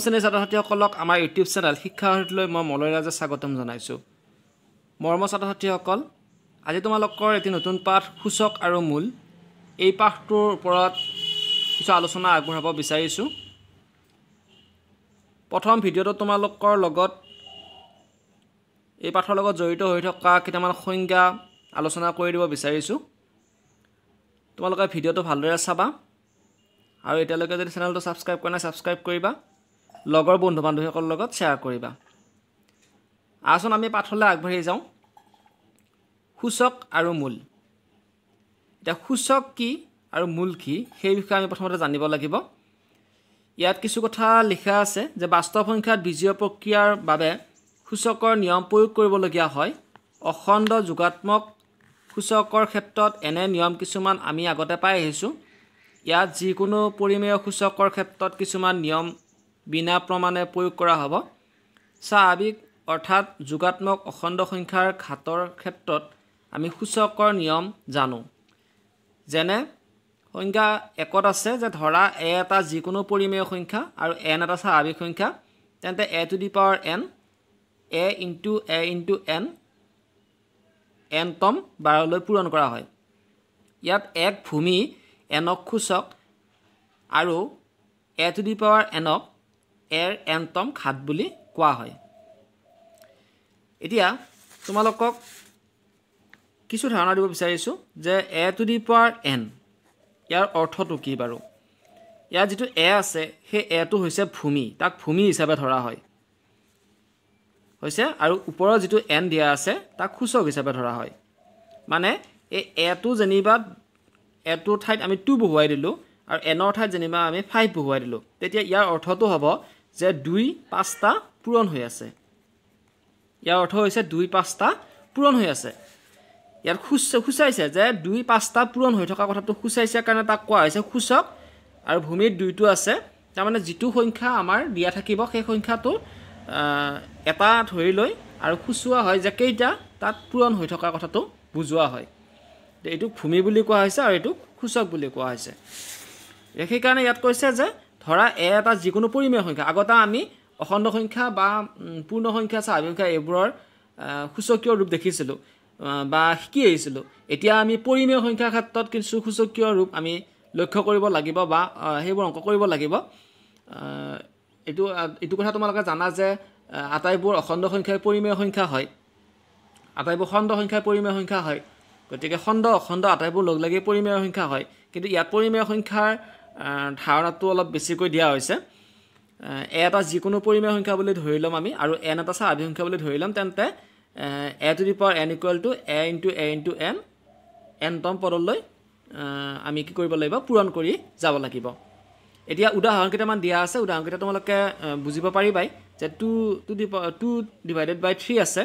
শ্ৰেণীৰ ছাত্ৰ ছাত্ৰীসকলক আমাৰ ইউটিউব চ্যানেল শিক্ষাশ্ৰীলে মই মলয় ৰাজে স্বাগতম মৰ্ম ছাত্ৰ ছাত্ৰীসকল আজি তোমালোকৰ এটি নতুন পাঠ সূচক আৰু মূল এই পাঠটোৰ ওপৰত কিছু আলোচনা আগবঢ়াব বিচাৰিছোঁ প্ৰথম ভিডিঅ'টো তোমালোকৰ লগত এই পাঠৰ লগত জড়িত হৈ থকা কেইটামান সংজ্ঞা আলোচনা কৰি দিব বিচাৰিছোঁ তোমালোকে ভিডিঅ'টো ভালদৰে চাবা আৰু এতিয়ালৈকে যদি চেনেলটো ছাবস্ক্ৰাইব কৰা নাই ছাবস্ক্ৰাইব কৰিবা লগৰ বন্ধু বান্ধৱীসকলৰ লগত শ্বেয়াৰ কৰিবা আহচোন আমি পাঠলৈ আগবাঢ়ি যাওঁ সূচক আৰু মূল এতিয়া সূচক কি আৰু মূল কি সেই বিষয়ে আমি প্ৰথমতে জানিব লাগিব ইয়াত কিছু কথা লিখা আছে যে বাস্তৱ সংখ্যাত বীজীয় প্ৰক্ৰিয়াৰ বাবে সূচকৰ নিয়ম প্ৰয়োগ কৰিবলগীয়া হয় অখণ্ড যোগাত্মক সূচকৰ ক্ষেত্ৰত এনে নিয়ম কিছুমান আমি আগতে পাই আহিছোঁ ইয়াত যিকোনো পৰিমেয় সূচকৰ ক্ষেত্ৰত কিছুমান নিয়ম বিনা প্ৰমাণে প্ৰয়োগ কৰা হ'ব স্বাভাৱিক অৰ্থাৎ যোগাত্মক অখণ্ড সংখ্যাৰ ঘাটৰ ক্ষেত্ৰত আমি সূচকৰ নিয়ম জানো যেনে সংখ্যা একত আছে যে ধৰা এ এটা যিকোনো পৰিমেয় সংখ্যা আৰু এন এটা স্বাভাৱিক সংখ্যা তেন্তে a to the power n a into a into n n টম বাৰলৈ পূৰণ কৰা হয় ইয়াত এক ভূমি এনক সূচক আৰু এ টু দি পাৱাৰ এনক এৰ এনটম খাত বুলি কোৱা হয় এতিয়া তোমালোকক কিছু ধাৰণা দিব বিচাৰিছোঁ যে a to the power n ইয়াৰ অৰ্থটো কি বাৰু ইয়াৰ যিটো এ আছে সেই এটো হৈছে ভূমি তাক ভূমি হিচাপে ধৰা হয় হৈছে আৰু ওপৰৰ যিটো এন দিয়া আছে তাক সূচক হিচাপে ধৰা হয় মানে এই এটো যেনিবা এটোৰ ঠাইত আমি টু বহুৱাই দিলোঁ আৰু এনৰ ঠাইত যেনিবা আমি ফাইভ বহুৱাই দিলোঁ তেতিয়া ইয়াৰ অৰ্থটো হ'ব যে দুই পাঁচটা পূৰণ হৈ আছে ইয়াৰ অৰ্থ হৈছে দুই পাঁচটা পূৰণ হৈ আছে ইয়াত সূচাইছে যে দুই পাঁচটা পূৰণ হৈ থকা কথাটো সূচাইছে কাৰণে তাক কোৱা হৈছে সূচক আৰু ভূমিত দুইটো আছে তাৰমানে যিটো সংখ্যা আমাৰ দিয়া থাকিব সেই সংখ্যাটো এটা ধৰি লৈ আৰু সূচোৱা হয় যে কেইটা তাত পূৰণ হৈ থকা কথাটো বুজোৱা হয় এইটোক ভূমি বুলি কোৱা হৈছে আৰু এইটোক সূচক বুলি কোৱা হৈছে সেইকাৰণে ইয়াত কৈছে যে ধৰা এ এটা যিকোনো পৰিমেয় সংখ্যা আগতে আমি অখণ্ড সংখ্যা বা পূৰ্ণ সংখ্যা স্বাভাৱিক সংখ্যা এইবোৰৰ সূচকীয় ৰূপ দেখিছিলোঁ বা শিকি আহিছিলোঁ এতিয়া আমি পৰিমেয় সংখ্যাৰ ক্ষেত্ৰত কিছু সূচকীয় ৰূপ আমি লক্ষ্য কৰিব লাগিব বা সেইবোৰ অংক কৰিব লাগিব এইটো এইটো কথা তোমালোকে জানা যে আটাইবোৰ অখণ্ড সংখ্যাই পৰিমেয় সংখ্যা হয় আটাইবোৰ খণ্ড সংখ্যাই পৰিমেয় সংখ্যা হয় গতিকে খণ্ড অখণ্ড আটাইবোৰ লগ লাগি পৰিমেয় সংখ্যা হয় কিন্তু ইয়াত পৰিমেয় সংখ্যাৰ ধাৰণাটো অলপ বেছিকৈ দিয়া হৈছে এ এটা যিকোনো পৰিমেয় সংখ্যা বুলি ধৰি ল'ম আমি আৰু এন এটা আধি সংখ্যা বুলি ধৰি ল'ম তেন্তে a to the power n equal to a into a into n এনতম পদলৈ আমি কি কৰিব লাগিব পূৰণ কৰি যাব লাগিব এতিয়া উদাহৰণ কেইটামান দিয়া আছে উদাহৰণকেইটা তোমালোকে বুজিব পাৰিবাই যে two to the two divided by three আছে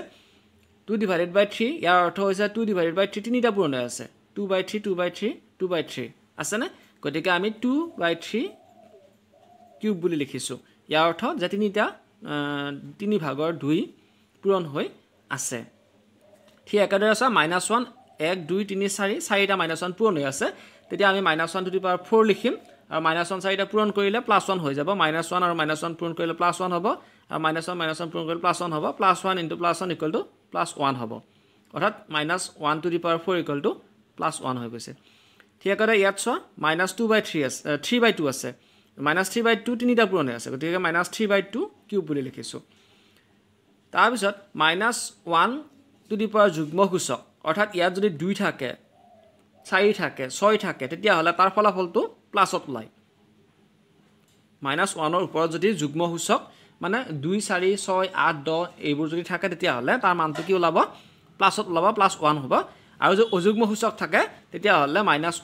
টু ডিভাইডেড বাই থ্ৰী ইয়াৰ অৰ্থ হৈছে টু ডিভাইডেড বাই থ্ৰী তিনিটা পূৰণে আছে two by three two by three two by three আছেনে গতিকে আমি টু বাই থ্ৰী কিউব বুলি লিখিছোঁ ইয়াৰ অৰ্থ যে তিনিটা তিনি ভাগৰ দুই পূৰণ হৈ আছে ঠিক একেদৰে আছে মাইনাছ ওৱান এক দুই তিনি চাৰি চাৰিটা মাইনাছ ওৱান পূৰণ হৈ আছে তেতিয়া আমি minus one to the power four লিখিম আৰু মাইনাছ ওৱান চাৰিটা পূৰণ কৰিলে প্লাছ ওৱান হৈ যাব মাইনাছ ওৱান আৰু মাইনাছ ওৱান পূৰণ কৰিলে প্লাছ ওৱান হ'ব আৰু মাইনাছ ওৱান মাইনাছ ওৱান পূৰণ কৰিলে প্লাছ ওৱান হ'ব plus one into plus one equal to plus one হ'ব অৰ্থাৎ minus one to the power four equal to plus one হৈ গৈছে ঠিক আছে দাদা ইয়াত চোৱা মাইনাছ টু বাই থ্ৰী আছে থ্ৰী বাই টু আছে মাইনাছ থ্ৰী বাই টু তিনিটা পূৰণে আছে গতিকে minus three by two cube বুলি লিখিছোঁ তাৰপিছত minus one to the power যুগ্ম সূচক অৰ্থাৎ ইয়াত যদি দুই থাকে চাৰি থাকে ছয় থাকে তেতিয়াহ'লে তাৰ ফলাফলটো প্লাছত ওলায় মাইনাছ ওৱানৰ ওপৰত যদি যুগ্ম সূচক মানে দুই চাৰি ছয় আঠ দহ এইবোৰ যদি থাকে তেতিয়াহ'লে তাৰ মানটো কি ওলাব প্লাছত ওলাব প্লাছ ওৱান হ'ব আৰু যদি অযুগ্ম সূচক থাকে তেতিয়াহ'লে মাইনাছ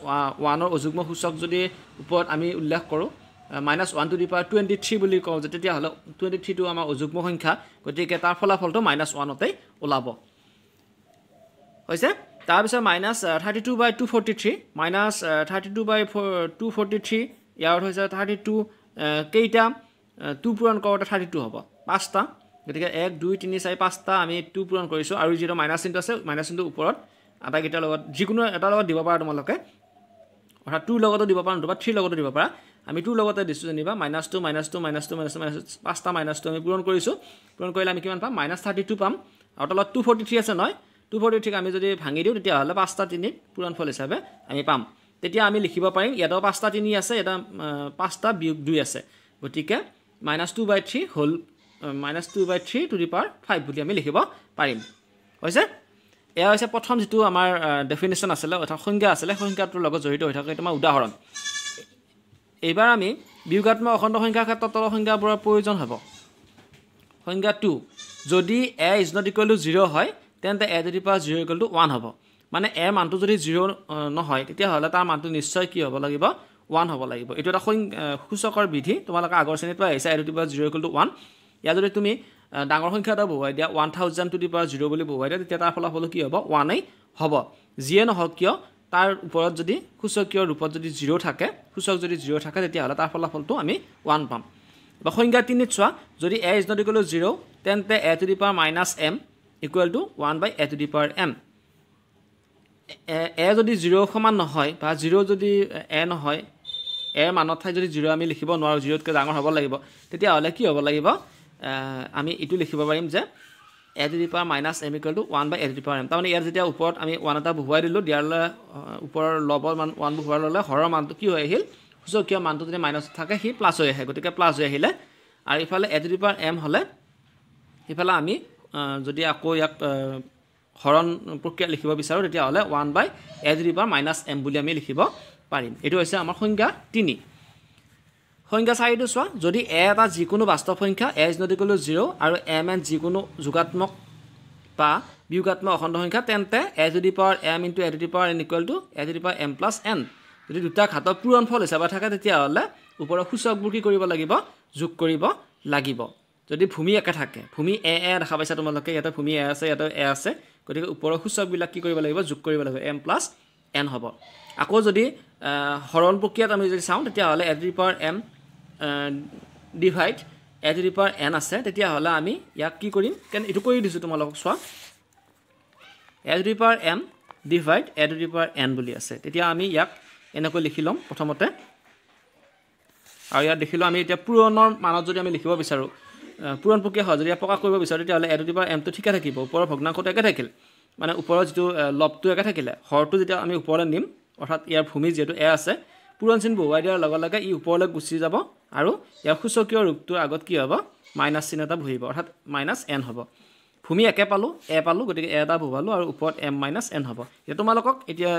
ওৱানৰ অযুগ্ম সূচক যদি ওপৰত আমি উল্লেখ কৰোঁ minus one to the power twenty three বুলি কওঁ যে তেতিয়াহ'লে টুৱেণ্টি থ্ৰীটো আমাৰ অযুগ্ম সংখ্যা গতিকে তাৰ ফলাফলটো মাইনাছ ওৱানতেই ওলাব হৈছে তাৰপিছত minus thirty two by two forty three minus thirty two by four' two forty three ইয়াৰ অৰ্থ হৈছে থাৰ্টি টু কেইটা টু পূৰণ কৰোঁতে থাৰ্টি টু হ'ব পাঁচটা গতিকে এক দুই তিনি চাৰি পাঁচটা আমি টু পূৰণ কৰিছোঁ আৰু যিটো মাইনাছ চিনটো আছে মাইনাছ চিনটো ওপৰত আটাইকেইটাৰ লগত যিকোনো এটা লগত দিব পাৰা তোমালোকে অৰ্থাৎ টুৰ লগতো দিব পাৰা নতুবা থ্ৰীৰ লগতো দিব পাৰা আমি টুৰ লগতে দিছোঁ যেনিবা minus two minus two minus two minus minus পাঁচটা মাইনাছ টু আমি পূৰণ কৰিছোঁ পূৰণ কৰিলে আমি কিমান পাম মাইনাছ থাৰ্টি টু পাম আৰু তলত টু ফৰ্টি থ্ৰী আছে নহয় টু ফৰ্টি থ্ৰীক আমি যদি ভাঙি দিওঁ তেতিয়াহ'লে পাঁচটা তিনি পূৰণফল হিচাপে আমি পাম তেতিয়া আমি লিখিব পাৰিম ইয়াতো পাঁচটা তিনি আছে ইয়াত পাঁচটা বিয়োগ দুই আছে গতিকে মাইনাছ টু বাই থ্ৰী হ'ল minus two by three to the power five বুলি আমি লিখিব পাৰিম হৈছে এয়া হৈছে প্ৰথম যিটো আমাৰ ডেফিনেশ্যন আছিলে অৰ্থাৎ সংজ্ঞা আছিলে সংজ্ঞাটোৰ লগত জড়িত হৈ থাকে এইটো আমাৰ উদাহৰণ এইবাৰ আমি বিয়োগাত্মক অখণ্ড সংখ্যাৰ ক্ষেত্ৰত তল সংজ্ঞাবোৰৰ প্ৰয়োজন হ'ব সংজ্ঞা টু যদি a is not equal to zero' হয় তেন্তে এ যদি power zero' equal to one হ'ব মানে এ মানটো যদি জিৰ' নহয় তেতিয়াহ'লে তাৰ মানটো নিশ্চয় কি হ'ব লাগিব ওৱান হ'ব লাগিব এইটো এটা সং সূচকৰ বিধি তোমালোকে আগৰ শ্ৰেণীত পৰা আহিছা এ যদি power zero' equal to one ইয়াত যদি তুমি ডাঙৰ সংখ্যা এটা বহুৱাই দিয়া one thousand to the power zero' বুলি বহুৱাই দিয়া তেতিয়া তাৰ ফলাফলো কি হ'ব ওৱানেই হ'ব যিয়ে নহওক কিয় তাৰ ওপৰত যদি সূচকীয় ৰূপত যদি জিৰ' থাকে সূচক যদি জিৰ' থাকে তেতিয়াহ'লে তাৰ ফলাফলটো আমি ওৱান পাম বা সংখ্যা তিনিত চোৱা যদি এ ইজ নদী কৰিলোঁ জিৰ' তেন্তে a to the power minus m equal to one by a to the power m a যদি জিৰ' সমান নহয় বা জিৰ' যদি এ নহয় এৰ মানত ঠাই যদি জিৰ' আমি লিখিব নোৱাৰোঁ জিৰ'তকৈ ডাঙৰ হ'ব লাগিব তেতিয়াহ'লে কি হ'ব লাগিব আমি এইটো লিখিব পাৰিম যে a to the power minus m equal to one by a to the power m তাৰমানে ইয়াৰ যেতিয়া ওপৰত আমি ওৱান এটা বহুৱাই দিলোঁ দিয়াৰ ওপৰৰ ল'ব মান ওৱান বহুৱাই ল'লে হৰৰ মানটো কি হৈ আহিল সুচকীয় মানটো যদি মাইনাছ থাকে সি প্লাছ হৈ আহে গতিকে প্লাছ হৈ আহিলে আৰু ইফালে a to the power m হ'লে সিফালে আমি যদি আকৌ ইয়াক হৰণ প্ৰক্ৰিয়া লিখিব বিচাৰোঁ তেতিয়াহ'লে one by a to the power minus m বুলি আমি লিখিব পাৰিম এইটো হৈছে আমাৰ সংজ্ঞা তিনি সংখ্যা চাৰিটো চোৱা যদি এ এটা যিকোনো বাস্তৱ সংখ্যা a is not equal zero' আৰু এম এন যিকোনো যোগাত্মক বা বিয়োগাত্মক অখণ্ড সংখ্যা তেন্তে a to the power m into a to the power n equal to a to the power m plus n যদি দুটা ঘাটত পূৰণ ফল হিচাপে থাকে তেতিয়াহ'লে ওপৰৰ সূচকবোৰ কি কৰিব লাগিব যোগ কৰিব লাগিব যদি ভূমি একে থাকে ভূমি এ এ দেখা পাইছা তোমালোকে ইয়াতে ভূমি এ আছে ইয়াতে এ আছে গতিকে ওপৰৰ সূচকবিলাক কি কৰিব লাগিব যোগ কৰিব লাগিব এম প্লাছ এন হ'ব আকৌ যদি হৰণ প্ৰক্ৰিয়াত আমি যদি চাওঁ তেতিয়াহ'লে a to the power m divide a to the power n আছে তেতিয়াহ'লে আমি ইয়াক কি কৰিম কেন এইটো কৰি দিছোঁ তোমালোকক চোৱা a to the power m divide a to the power n বুলি আছে তেতিয়া আমি ইয়াক এনেকৈ লিখি ল'ম প্ৰথমতে আৰু ইয়াত দেখিলোঁ আমি এতিয়া পূৰণৰ মানত যদি আমি লিখিব বিচাৰোঁ পূৰণ প্ৰক্ৰিয়া হয় যদি ইয়াক প্ৰকাশ কৰিব বিচাৰোঁ তেতিয়াহ'লে এ টু দি পাৱাৰ এমটো ঠিকে থাকিব ওপৰৰ ভগ্নাংশটো একে থাকিল মানে ওপৰৰ যিটো লবটো একে থাকিলে হৰটো যেতিয়া আমি ওপৰলৈ নিম অৰ্থাৎ ইয়াৰ ভূমি যিহেতু এ আছে পূৰণ চিন বহুৱাই দিয়াৰ লগে লগে ই ওপৰলৈ গুচি যাব আৰু ইয়াৰ সূচকীয় ৰূপটোৰ আগত কি হ'ব মাইনাছ চিন এটা বহিব অৰ্থাৎ মাইনাছ এন হ'ব ভূমি একে পালোঁ এ পালোঁ গতিকে এ এটা বহুৱালোঁ আৰু ওপৰত এম মাইনাছ এন হ'ব এতিয়া তোমালোকক এতিয়া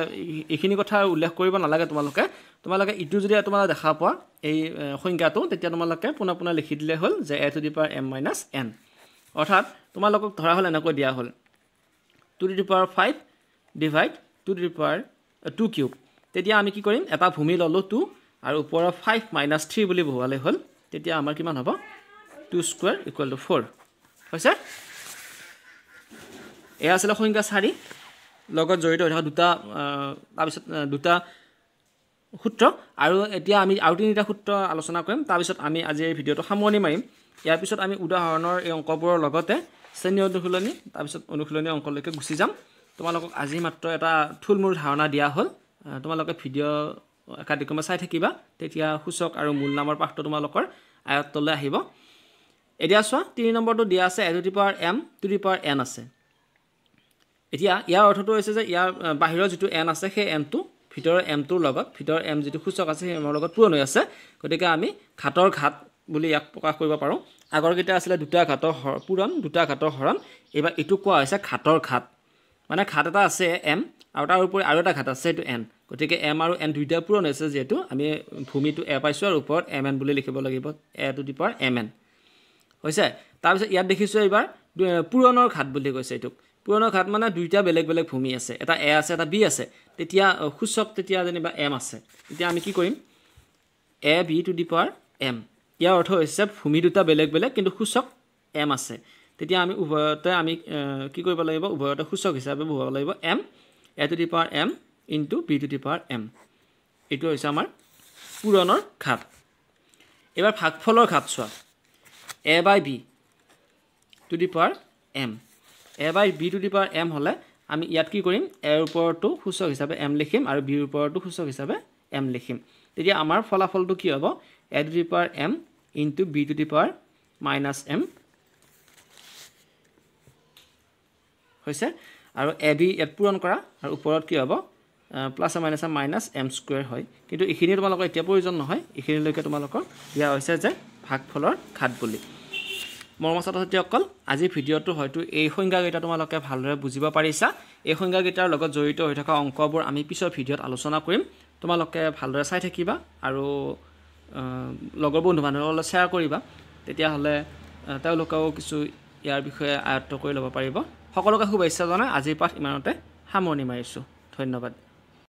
এইখিনি কথা উল্লেখ কৰিব নালাগে তোমালোকে তোমালোকে ইটো যদি তোমালোকে দেখা পোৱা এই সংখ্যাটো তেতিয়া তোমালোকে পোনে পোনে লিখি দিলে হ'ল যে a to the power m minus n অৰ্থাৎ তোমালোকক ধৰা হ'ল এনেকৈ দিয়া হ'ল two to the power five divide two to the power two cube তেতিয়া আমি কি কৰিম এটা ভূমি ল'লোঁ টু আৰু ওপৰৰ ফাইভ মাইনাছ থ্ৰী বুলি বহুৱালে হ'ল তেতিয়া আমাৰ কিমান হ'ব two square equal to four হৈছে এয়া আছিলে সংখ্যা চাৰি লগত জড়িত হৈ থকা দুটা তাৰপিছত দুটা সূত্ৰ আৰু এতিয়া আমি আৰু তিনিটা সূত্ৰ আলোচনা কৰিম তাৰপিছত আমি আজি এই ভিডিঅ'টো সামৰণি মাৰিম ইয়াৰ পিছত আমি উদাহৰণৰ এই অংকবোৰৰ লগতে শ্ৰেণী অনুশীলনী তাৰপিছত অনুশীলনী অংকলৈকে গুচি যাম তোমালোকক আজি মাত্ৰ এটা থূলমূল ধাৰণা দিয়া হ'ল তোমালোকে ভিডিঅ' একাধিক্ৰমে চাই থাকিবা তেতিয়া সূচক আৰু মূল নামৰ পাঠটো তোমালোকৰ আয়ত্তলৈ আহিব এতিয়া চোৱা তিনি নম্বৰটো দিয়া আছে a to the power m to the power n আছে এতিয়া ইয়াৰ অৰ্থটো হৈছে যে ইয়াৰ বাহিৰৰ যিটো এন আছে সেই এমটো ভিতৰৰ এমটোৰ লগত ভিতৰৰ এম যিটো সূচক আছে সেই এমৰ লগত পুৰণি আছে গতিকে আমি ঘাটৰ ঘাট বুলি ইয়াক প্ৰকাশ কৰিব পাৰোঁ আগৰকেইটা আছিলে দুটা ঘাটৰ হৰ পূৰণ দুটা ঘাটৰ হৰণ এইবাৰ এইটো কোৱা হৈছে ঘাটৰ ঘাট মানে ঘাট এটা আছে এম আৰু তাৰ উপৰি আৰু এটা ঘাট আছে সেইটো এন গতিকে এম আৰু এন দুইটা পূৰণ হৈছে যিহেতু আমি ভূমিটো এ পাইছোঁ আৰু ওপৰত এম এন বুলি লিখিব লাগিব a to the power m n হৈছে তাৰপিছত ইয়াত দেখিছোঁ এইবাৰ পুৰণৰ ঘাট বুলি কৈছে এইটোক পুৰণৰ ঘাট মানে দুইটা বেলেগ বেলেগ ভূমি আছে এটা এ আছে এটা বি আছে তেতিয়া সূচক তেতিয়া যেনিবা এম আছে তেতিয়া আমি কি কৰিম a b to the power m ইয়াৰ অৰ্থ হৈছে ভূমি দুটা বেলেগ বেলেগ কিন্তু সূচক এম আছে তেতিয়া আমি উভয়তে আমি কি কৰিব লাগিব উভয়তে সূচক হিচাপে বহুৱাব লাগিব m a to the power m into b to the power m এইটো হৈছে আমাৰ পূৰণৰ ঘাট এইবাৰ ভাগফলৰ ঘাট চোৱা a by b to the power m a by b to the power m হ'লে আমি ইয়াত কি কৰিম এৰ ওপৰতো সূচক হিচাপে এম লিখিম আৰু বিৰ ওপৰতো সূচক হিচাপে এম লিখিম তেতিয়া আমাৰ ফলাফলটো কি হ'ব a to the power m into b to the power minus m হৈছে আৰু এ বি ইয়াত পূৰণ কৰা আৰু ওপৰত কি হ'ব plus minus minus m square হয় কিন্তু এইখিনি তোমালোকৰ এতিয়া প্ৰয়োজন নহয় এইখিনিলৈকে তোমালোকক দিয়া হৈছে যে ভাগ ফলৰ ঘাট বুলি মৰম ছাত্ৰ ছাত্ৰীসকল আজিৰ ভিডিঅ'টো হয়তো এই সংজ্ঞাকেইটা তোমালোকে ভালদৰে বুজিব পাৰিছা এই সংজ্ঞাকেইটাৰ লগত জড়িত হৈ থকা অংকবোৰ আমি পিছৰ ভিডিঅ'ত আলোচনা কৰিম তোমালোকে ভালদৰে চাই থাকিবা আৰু লগৰ বন্ধু বান্ধৱৰ লগত শ্বেয়াৰ কৰিবা তেতিয়াহ'লে তেওঁলোকেও কিছু ইয়াৰ বিষয়ে আয়ত্ব কৰি ল'ব পাৰিব সকলোকে শুভেচ্ছা জনাই আজিৰ পাঠ ইমানতে সামৰণি মাৰিছোঁ ধন্যবাদ